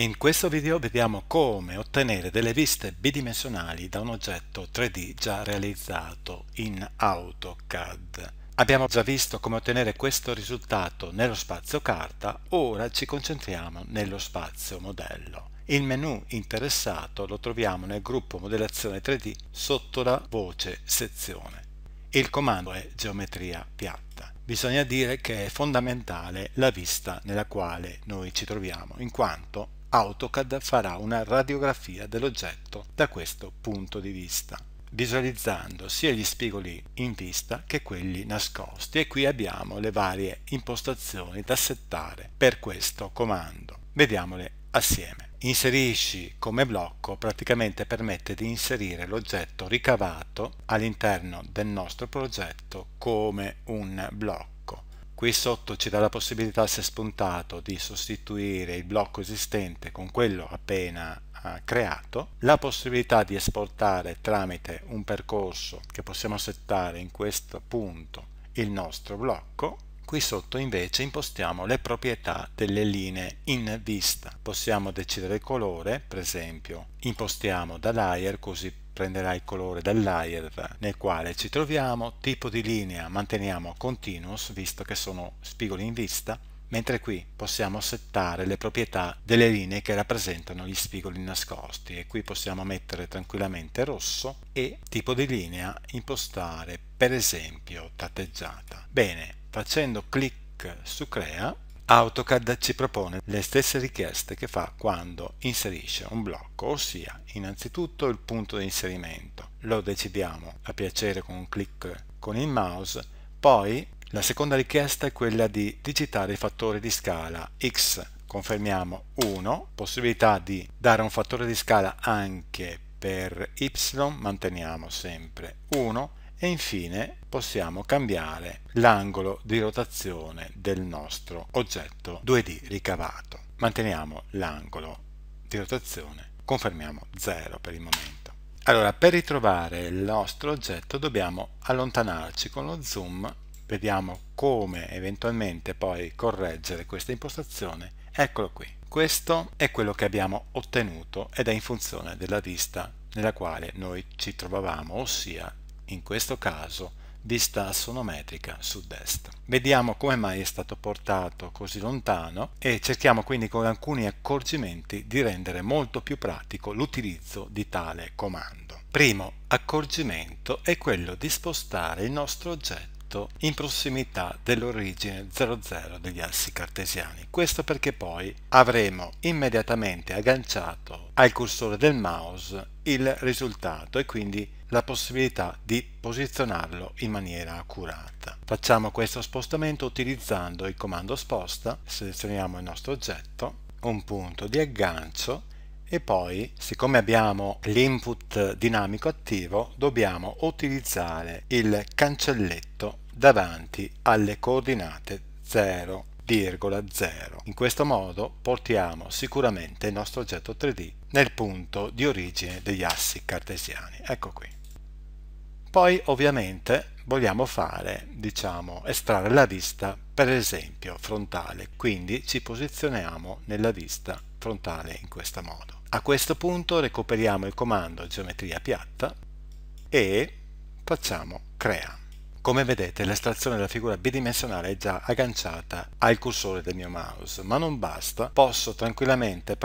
In questo video vediamo come ottenere delle viste bidimensionali da un oggetto 3D già realizzato in AutoCAD. Abbiamo già visto come ottenere questo risultato nello spazio carta, ora ci concentriamo nello spazio modello. Il menu interessato lo troviamo nel gruppo modellazione 3D sotto la voce sezione. Il comando è geometria piatta. Bisogna dire che è fondamentale la vista nella quale noi ci troviamo, in quanto AutoCAD farà una radiografia dell'oggetto da questo punto di vista visualizzando sia gli spigoli in vista che quelli nascosti e qui abbiamo le varie impostazioni da settare per questo comando. Vediamole assieme. Inserisci come blocco praticamente permette di inserire l'oggetto ricavato all'interno del nostro progetto come un blocco qui sotto ci dà la possibilità se spuntato di sostituire il blocco esistente con quello appena ah, creato, la possibilità di esportare tramite un percorso che possiamo settare in questo punto il nostro blocco Qui sotto invece impostiamo le proprietà delle linee in vista. Possiamo decidere il colore, per esempio impostiamo da layer così prenderà il colore del layer nel quale ci troviamo, tipo di linea manteniamo continuous visto che sono spigoli in vista, mentre qui possiamo settare le proprietà delle linee che rappresentano gli spigoli nascosti e qui possiamo mettere tranquillamente rosso e tipo di linea impostare per esempio tatteggiata. Bene, facendo clic su crea AutoCAD ci propone le stesse richieste che fa quando inserisce un blocco, ossia innanzitutto il punto di inserimento. Lo decidiamo a piacere con un clic con il mouse, poi la seconda richiesta è quella di digitare i fattori di scala x, confermiamo 1, possibilità di dare un fattore di scala anche per y, manteniamo sempre 1 e infine possiamo cambiare l'angolo di rotazione del nostro oggetto 2D ricavato. Manteniamo l'angolo di rotazione, confermiamo 0 per il momento. Allora, per ritrovare il nostro oggetto dobbiamo allontanarci con lo zoom vediamo come eventualmente poi correggere questa impostazione, eccolo qui. Questo è quello che abbiamo ottenuto ed è in funzione della vista nella quale noi ci trovavamo, ossia in questo caso vista assonometrica sud-est. Vediamo come mai è stato portato così lontano e cerchiamo quindi con alcuni accorgimenti di rendere molto più pratico l'utilizzo di tale comando. Primo accorgimento è quello di spostare il nostro oggetto scritto in prossimità dell'origine 00 degli assi cartesiani. Questo perché poi avremo immediatamente agganciato al cursore del mouse il risultato e quindi la possibilità di posizionarlo in maniera accurata. Facciamo questo spostamento utilizzando il comando sposta, selezioniamo il nostro oggetto, un punto di aggancio e poi siccome abbiamo l'input dinamico attivo dobbiamo utilizzare il cancelletto davanti alle coordinate 0,0 in questo modo portiamo sicuramente il nostro oggetto 3D nel punto di origine degli assi cartesiani ecco qui poi ovviamente vogliamo fare, diciamo, estrarre la vista, per esempio, frontale. Quindi ci posizioniamo nella vista frontale in questo modo. A questo punto recuperiamo il comando geometria piatta e facciamo crea. Come vedete l'estrazione della figura bidimensionale è già agganciata al cursore del mio mouse, ma non basta, posso tranquillamente